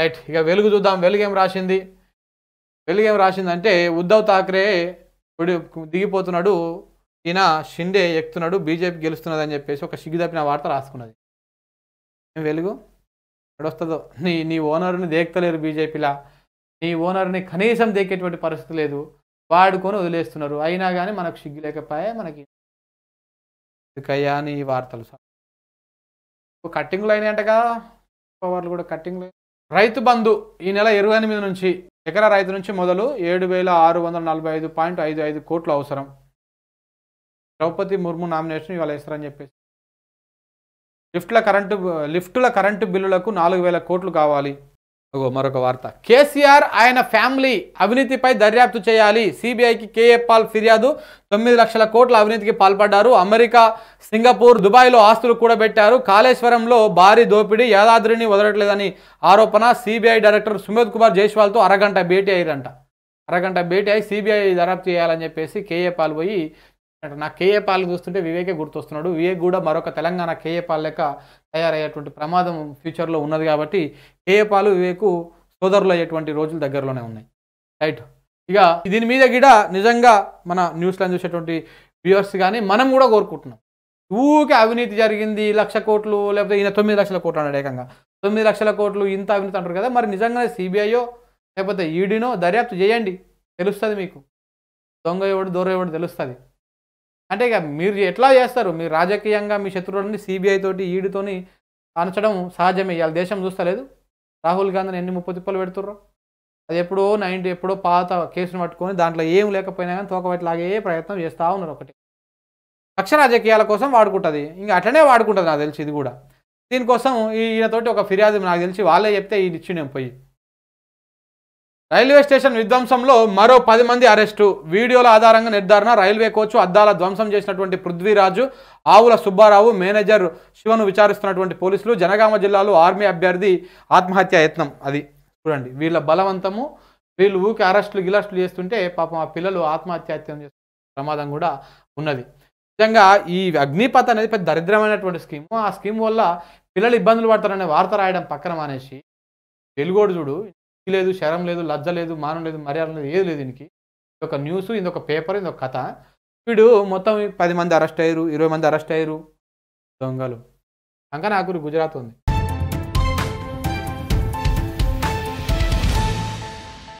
right ఇక వెలుగు చూద్దాం వెలుగు ఏం రాసింది వెలుగు ఏం రాసిందంటే ఉద్ధవ్ థాక్రే దిగిపోతున్నాడు ఈయన షిండే ఎక్కుతున్నాడు బీజేపీ గెలుస్తున్నదని చెప్పేసి ఒక సిగ్గుదప్పిన వార్త రాసుకున్నది ఏం వెలుగు ఎడొస్తుందో నీ నీ ఓనర్ని దేక్తలేరు బీజేపీలా నీ ఓనర్ని కనీసం దేకేటువంటి పరిస్థితి లేదు వాడుకొని వదిలేస్తున్నారు అయినా కానీ మనకు సిగ్గు లేకపోయా మనకి ఎందుకయ్యా అని ఈ వార్తలు కట్టింగ్లు అయినాయంట కదా పవర్లు కూడా కట్టింగ్లు రైతు బంధు ఈ నెల ఇరవై ఎనిమిది నుంచి ఎకరా రైతు నుంచి మొదలు ఏడు వేల ఆరు వందల నలభై ఐదు పాయింట్ ఐదు ఐదు కోట్లు అవసరం ద్రౌపది ముర్ము నామినేషన్ ఇవాళ వేస్తారని చెప్పేసి లిఫ్ట్ల కరెంటు లిఫ్టుల కరెంటు బిల్లులకు నాలుగు వేల కోట్లు కావాలి మరొక వార్త కేసీఆర్ ఆయన ఫ్యామిలీ అవినీతిపై దర్యాప్తు చేయాలి సిబిఐకి కేఏ పాల్ ఫిర్యాదు తొమ్మిది లక్షల కోట్ల అవినీతికి పాల్పడ్డారు అమెరికా సింగపూర్ దుబాయ్లో ఆస్తులు కూడా పెట్టారు కాళేశ్వరంలో భారీ దోపిడీ యాదాద్రిని వదలట్లేదని ఆరోపణ సిబిఐ డైరెక్టర్ సుమేధ్ కుమార్ జైస్వాల్తో అరగంట భేటీ అయ్యారంట అరగంట భేటీ అయి సిబిఐ దర్యాప్తు చేయాలని చెప్పేసి కేఏ పాల్ పోయి నా కేఏ పాల్ చూస్తుంటే వివేకే గుర్తొస్తున్నాడు వివేక్ కూడా మరొక తెలంగాణ కేఏ పాల్ లెక్క తయారయ్యేటువంటి ప్రమాదం ఫ్యూచర్లో ఉన్నది కాబట్టి ఏపాలు వివేకు సోదరులు అయ్యేటువంటి రోజులు దగ్గరలోనే ఉన్నాయి రైట్ ఇక దీని మీద గిడ నిజంగా మన న్యూస్లను చూసేటువంటి వ్యూవర్స్ కానీ మనం కూడా కోరుకుంటున్నాం ఊకే అవినీతి జరిగింది లక్ష కోట్లు లేకపోతే ఈయన తొమ్మిది లక్షల కోట్లు అన్నాడు ఏకంగా తొమ్మిది లక్షల కోట్లు ఇంత అవినీతి అంటారు కదా మరి నిజంగానే సిబిఐయో లేకపోతే ఈడీనో దర్యాప్తు చేయండి తెలుస్తుంది మీకు దొంగ ఎవడు దూర ఎవడు తెలుస్తుంది అంటే ఇక మీరు ఎట్లా చేస్తారు మీరు రాజకీయంగా మీ శత్రువులని సిబిఐతోటి తోటి ఈడీతోని అనచడం సహజమే ఇవాళ దేశం చూస్తలేదు రాహుల్ గాంధీని ఎన్ని ముప్పై తిప్పలు పెడుతుర్రు అది ఎప్పుడో నైన్టీ ఎప్పుడో పాత కేసును పట్టుకొని దాంట్లో ఏం లేకపోయినా కానీ తోకబట్టి లాగే ప్రయత్నం చేస్తూ ఉన్నారు ఒకటి పక్ష రాజకీయాల కోసం వాడుకుంటుంది ఇంకా అట్లనే వాడుకుంటుంది నాకు తెలిసి ఇది కూడా దీనికోసం ఈయనతోటి ఒక ఫిర్యాదు నాకు తెలిసి వాళ్ళే చెప్తే ఈ ఇచ్చి నేను పోయి రైల్వే స్టేషన్ విధ్వంసంలో మరో పది మంది అరెస్టు వీడియోల ఆధారంగా నిర్ధారణ రైల్వే కోచ్ అద్దాల ధ్వంసం చేసినటువంటి పృథ్వీరాజు ఆవుల సుబ్బారావు మేనేజర్ శివను విచారిస్తున్నటువంటి పోలీసులు జనగామ జిల్లాలో ఆర్మీ అభ్యర్థి ఆత్మహత్య యత్నం అది చూడండి వీళ్ళ బలవంతము వీళ్ళు ఊకి అరెస్టులు గిలాస్టులు చేస్తుంటే పాపం ఆ పిల్లలు ఆత్మహత్య యత్నం చేస్తున్న ప్రమాదం కూడా ఉన్నది నిజంగా ఈ అగ్నిపాత అనేది పెద్ద దరిద్రమైనటువంటి స్కీమ్ ఆ స్కీమ్ వల్ల పిల్లలు ఇబ్బందులు పడతారనే వార్త రాయడం పక్కన మానేసి తెలుగోడు చూడు లేదు శరం లేదు లజ్జ లేదు మానం లేదు మర్యాద లేదు ఏది లేదు దీనికి ఇది ఒక న్యూస్ ఇది ఒక పేపర్ ఇది ఒక కథ వీడు మొత్తం పది మంది అరెస్ట్ అయ్యారు ఇరవై మంది అరెస్ట్ అయ్యారు దొంగలు అంకనాకూరు గుజరాత్ ఉంది